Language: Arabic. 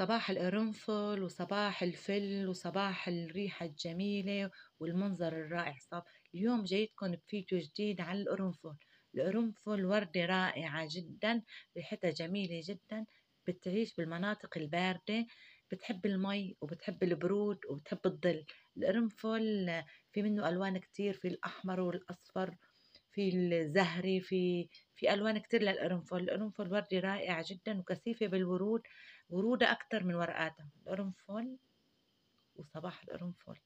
صباح القرنفل وصباح الفل وصباح الريحة الجميلة والمنظر الرائع صاب اليوم جايتكم بفيديو جديد عن القرنفل القرنفل وردة رائعة جدا ريحتها جميلة جدا بتعيش بالمناطق الباردة بتحب المي وبتحب البرود وبتحب الظل القرنفل في منه ألوان كتير في الأحمر والأصفر في الزهري في في الوان كتير للقرنفل القرنفل وردي رائع جدا وكثيفه بالورود وروده اكثر من ورقاتها القرنفل وصباح القرنفل